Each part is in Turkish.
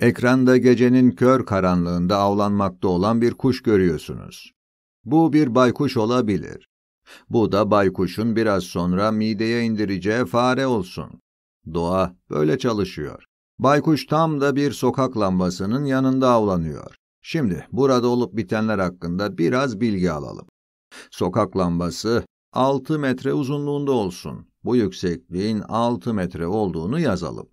Ekranda gecenin kör karanlığında avlanmakta olan bir kuş görüyorsunuz. Bu bir baykuş olabilir. Bu da baykuşun biraz sonra mideye indireceği fare olsun. Doğa böyle çalışıyor. Baykuş tam da bir sokak lambasının yanında avlanıyor. Şimdi burada olup bitenler hakkında biraz bilgi alalım. Sokak lambası 6 metre uzunluğunda olsun. Bu yüksekliğin 6 metre olduğunu yazalım.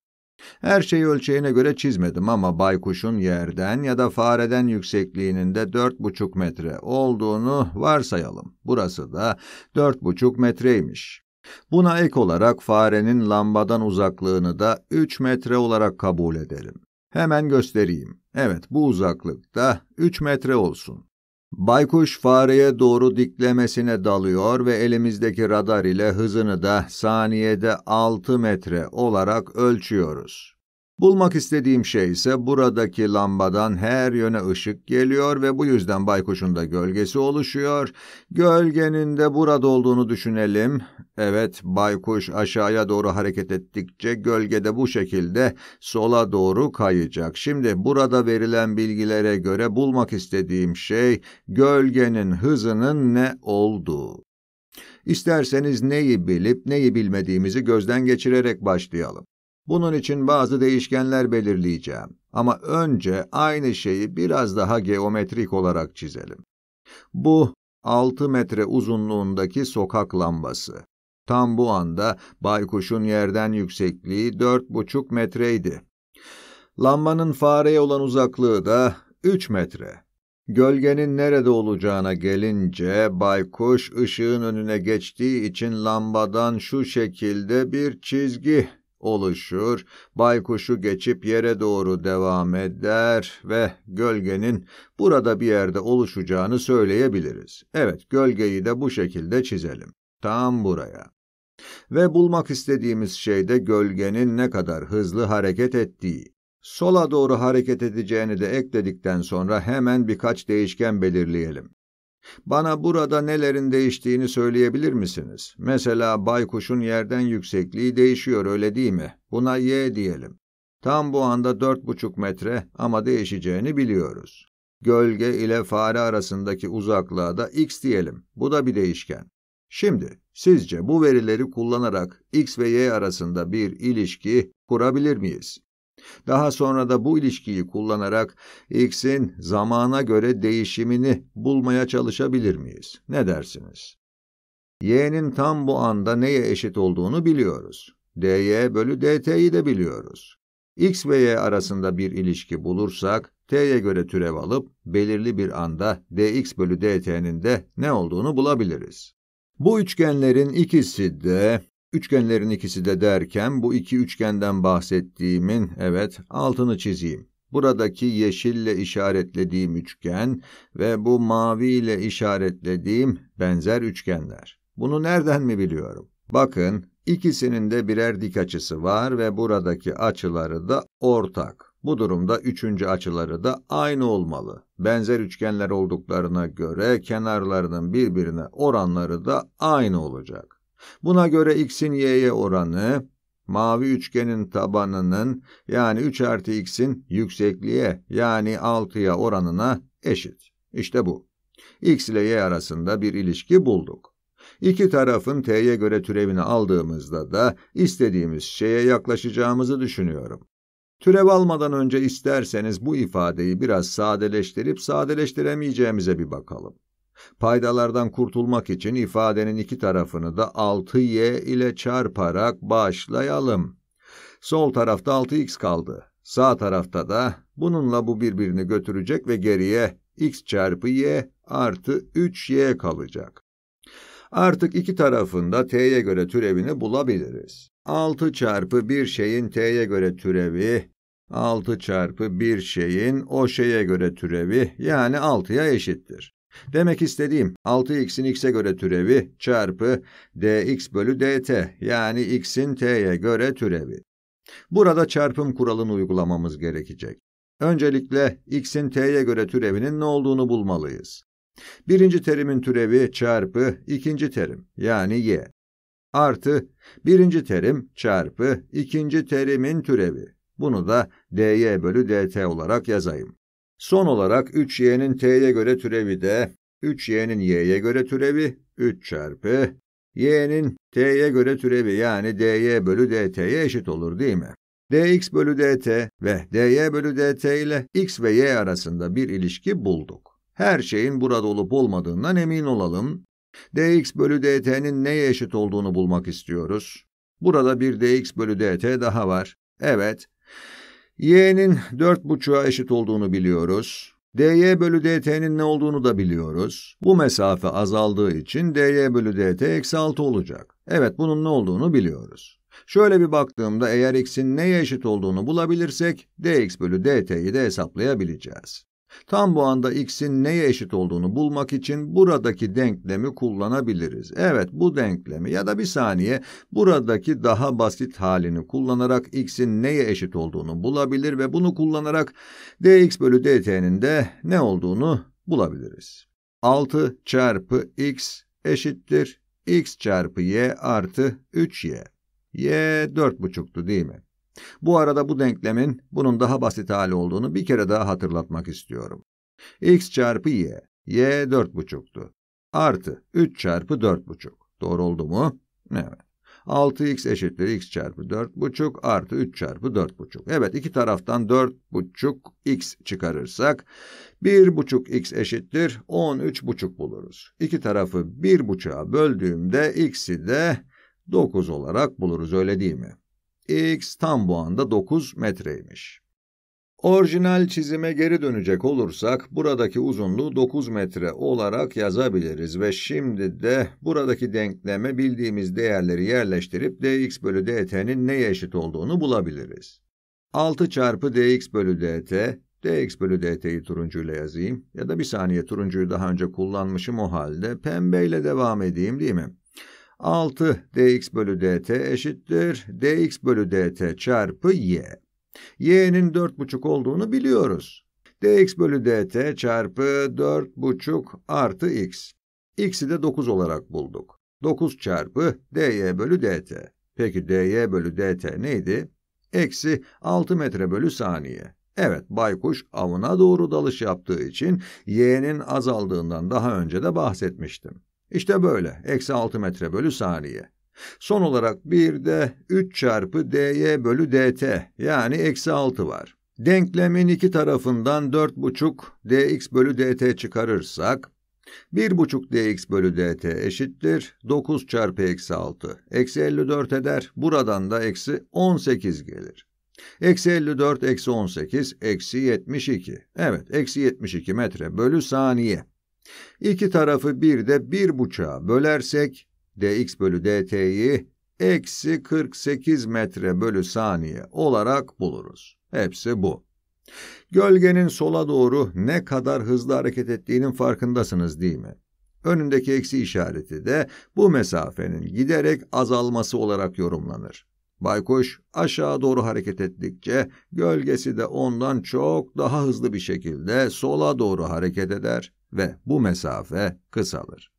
Her şeyi ölçeğine göre çizmedim ama baykuşun yerden ya da fareden yüksekliğinin de dört buçuk metre olduğunu varsayalım. Burası da dört buçuk metreymiş. Buna ek olarak farenin lambadan uzaklığını da 3 metre olarak kabul edelim. Hemen göstereyim. Evet bu uzaklık da 3 metre olsun. Baykuş fareye doğru diklemesine dalıyor ve elimizdeki radar ile hızını da saniyede 6 metre olarak ölçüyoruz. Bulmak istediğim şey ise buradaki lambadan her yöne ışık geliyor ve bu yüzden baykuşun da gölgesi oluşuyor. Gölgenin de burada olduğunu düşünelim. Evet, baykuş aşağıya doğru hareket ettikçe gölge de bu şekilde sola doğru kayacak. Şimdi burada verilen bilgilere göre bulmak istediğim şey gölgenin hızının ne olduğu. İsterseniz neyi bilip neyi bilmediğimizi gözden geçirerek başlayalım. Bunun için bazı değişkenler belirleyeceğim. Ama önce aynı şeyi biraz daha geometrik olarak çizelim. Bu 6 metre uzunluğundaki sokak lambası. Tam bu anda baykuşun yerden yüksekliği 4,5 metreydi. Lambanın fareye olan uzaklığı da 3 metre. Gölgenin nerede olacağına gelince baykuş ışığın önüne geçtiği için lambadan şu şekilde bir çizgi oluşur, baykuşu geçip yere doğru devam eder ve gölgenin burada bir yerde oluşacağını söyleyebiliriz. Evet, gölgeyi de bu şekilde çizelim. Tam buraya. Ve bulmak istediğimiz şey de gölgenin ne kadar hızlı hareket ettiği. Sola doğru hareket edeceğini de ekledikten sonra hemen birkaç değişken belirleyelim. Bana burada nelerin değiştiğini söyleyebilir misiniz? Mesela baykuşun yerden yüksekliği değişiyor öyle değil mi? Buna Y diyelim. Tam bu anda dört buçuk metre ama değişeceğini biliyoruz. Gölge ile fare arasındaki uzaklığa da X diyelim. Bu da bir değişken. Şimdi sizce bu verileri kullanarak X ve Y arasında bir ilişki kurabilir miyiz? Daha sonra da bu ilişkiyi kullanarak X'in zamana göre değişimini bulmaya çalışabilir miyiz? Ne dersiniz? Y'nin tam bu anda neye eşit olduğunu biliyoruz. dy bölü dt'yi de biliyoruz. X ve Y arasında bir ilişki bulursak, T'ye göre türev alıp belirli bir anda dx bölü dt'nin de ne olduğunu bulabiliriz. Bu üçgenlerin ikisi de Üçgenlerin ikisi de derken bu iki üçgenden bahsettiğimin, evet, altını çizeyim. Buradaki yeşille işaretlediğim üçgen ve bu maviyle işaretlediğim benzer üçgenler. Bunu nereden mi biliyorum? Bakın, ikisinin de birer dik açısı var ve buradaki açıları da ortak. Bu durumda üçüncü açıları da aynı olmalı. Benzer üçgenler olduklarına göre kenarlarının birbirine oranları da aynı olacak. Buna göre x'in y'ye oranı mavi üçgenin tabanının yani 3 artı x'in yüksekliğe yani 6'ya oranına eşit. İşte bu. x ile y arasında bir ilişki bulduk. İki tarafın t'ye göre türevini aldığımızda da istediğimiz şeye yaklaşacağımızı düşünüyorum. Türev almadan önce isterseniz bu ifadeyi biraz sadeleştirip sadeleştiremeyeceğimize bir bakalım. Paydalardan kurtulmak için ifadenin iki tarafını da 6y ile çarparak başlayalım. Sol tarafta 6x kaldı. Sağ tarafta da bununla bu birbirini götürecek ve geriye x çarpı y artı 3y kalacak. Artık iki tarafında t'ye göre türevini bulabiliriz. 6 çarpı bir şeyin t'ye göre türevi, 6 çarpı bir şeyin o şeye göre türevi yani 6'ya eşittir. Demek istediğim 6x'in x'e göre türevi çarpı dx bölü dt yani x'in t'ye göre türevi. Burada çarpım kuralını uygulamamız gerekecek. Öncelikle x'in t'ye göre türevinin ne olduğunu bulmalıyız. Birinci terimin türevi çarpı ikinci terim yani y artı birinci terim çarpı ikinci terimin türevi. Bunu da dy bölü dt olarak yazayım. Son olarak 3y'nin t'ye göre türevi de 3y'nin y'ye göre türevi 3 çarpı y'nin t'ye göre türevi yani dy bölü dt'ye eşit olur değil mi? dx bölü dt ve dy bölü dt ile x ve y arasında bir ilişki bulduk. Her şeyin burada olup olmadığından emin olalım. dx bölü dt'nin neye eşit olduğunu bulmak istiyoruz. Burada bir dx bölü dt daha var. Evet, Y'nin dört buçuğa eşit olduğunu biliyoruz. dy bölü dt'nin ne olduğunu da biliyoruz. Bu mesafe azaldığı için dy bölü dt eksi 6 olacak. Evet bunun ne olduğunu biliyoruz. Şöyle bir baktığımda eğer x'in neye eşit olduğunu bulabilirsek dx bölü dt'yi de hesaplayabileceğiz. Tam bu anda x'in neye eşit olduğunu bulmak için buradaki denklemi kullanabiliriz. Evet bu denklemi ya da bir saniye buradaki daha basit halini kullanarak x'in neye eşit olduğunu bulabilir ve bunu kullanarak dx bölü dt'nin de ne olduğunu bulabiliriz. 6 çarpı x eşittir x çarpı y artı 3y. y 4,5'tu değil mi? Bu arada bu denklemin bunun daha basit hali olduğunu bir kere daha hatırlatmak istiyorum. x çarpı y, y 4,5'tu. Artı 3 çarpı 4,5. Doğru oldu mu? Evet. 6x eşittir x çarpı 4,5 artı 3 çarpı 4,5. Evet iki taraftan 4,5x çıkarırsak 1,5x eşittir 13,5 buluruz. İki tarafı 1,5'a böldüğümde x'i de 9 olarak buluruz öyle değil mi? x tam bu anda 9 metreymiş. Orijinal çizime geri dönecek olursak buradaki uzunluğu 9 metre olarak yazabiliriz ve şimdi de buradaki denkleme bildiğimiz değerleri yerleştirip dx bölü dt'nin neye eşit olduğunu bulabiliriz. 6 çarpı dx bölü dt, dx bölü dt'yi turuncuyla yazayım ya da bir saniye turuncuyu daha önce kullanmışım o halde pembeyle devam edeyim değil mi? 6 dx bölü dt eşittir dx bölü dt çarpı y. y'nin 4,5 olduğunu biliyoruz. dx bölü dt çarpı 4,5 artı x. x'i de 9 olarak bulduk. 9 çarpı dy bölü dt. Peki dy bölü dt neydi? Eksi 6 metre bölü saniye. Evet, baykuş avına doğru dalış yaptığı için y'nin azaldığından daha önce de bahsetmiştim. İşte böyle. Eksi 6 metre bölü saniye. Son olarak bir de 3 çarpı dy bölü dt yani eksi 6 var. Denklemin iki tarafından 4,5 dx bölü dt çıkarırsak 1,5 dx bölü dt eşittir 9 çarpı eksi 6. Eksi 54 eder. Buradan da eksi 18 gelir. Eksi 54 eksi 18 eksi 72. Evet eksi 72 metre bölü saniye. İki tarafı bir de bir buçuğa bölersek dx bölü dt'yi eksi 48 metre bölü saniye olarak buluruz. Hepsi bu. Gölgenin sola doğru ne kadar hızlı hareket ettiğinin farkındasınız değil mi? Önündeki eksi işareti de bu mesafenin giderek azalması olarak yorumlanır. Baykuş aşağı doğru hareket ettikçe gölgesi de ondan çok daha hızlı bir şekilde sola doğru hareket eder ve bu mesafe kısalır.